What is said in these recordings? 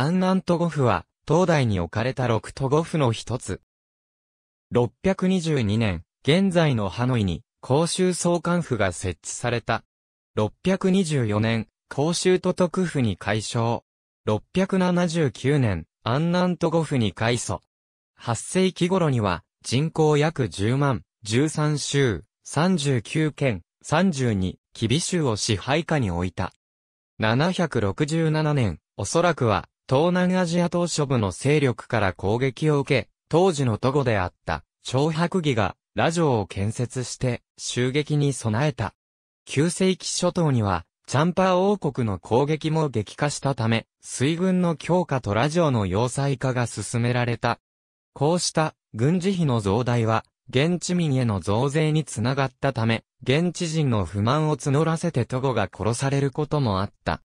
アンナントゴフは、東大に置かれた六都ゴ府の一つ。622年、現在のハノイに、公衆総監府が設置された。624年、公衆都督府に改称。679年、アンナントゴフに改祖。8世紀頃には、人口約10万、13州、39県、32、キビ州を支配下に置いた。767年、おそらくは、東南アジア島諸部の勢力から攻撃を受け、当時の都護であった、長白義が、ラジオを建設して、襲撃に備えた。旧世紀諸島には、チャンパー王国の攻撃も激化したため、水軍の強化とラジオの要塞化が進められた。こうした軍事費の増大は、現地民への増税につながったため、現地人の不満を募らせて都護が殺されることもあった。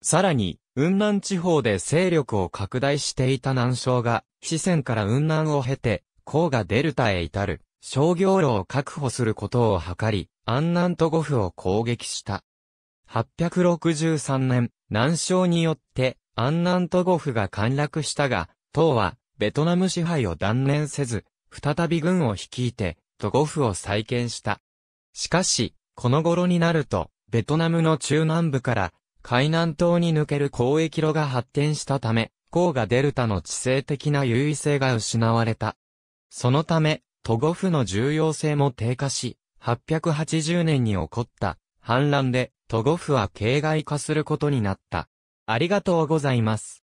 さらに、雲南地方で勢力を拡大していた南昌が、四川から雲南を経て、甲河デルタへ至る、商業路を確保することを図り、安南と五府を攻撃した。863年、南昌によって、安南と五府が陥落したが、唐は、ベトナム支配を断念せず、再び軍を率いて、と五府を再建した。しかし、この頃になると、ベトナムの中南部から海南島に抜ける交易路が発展したため、黄河デルタの地政的な優位性が失われた。そのため、都護府の重要性も低下し、880年に起こった反乱で、都護府は形骸化することになった。ありがとうございます。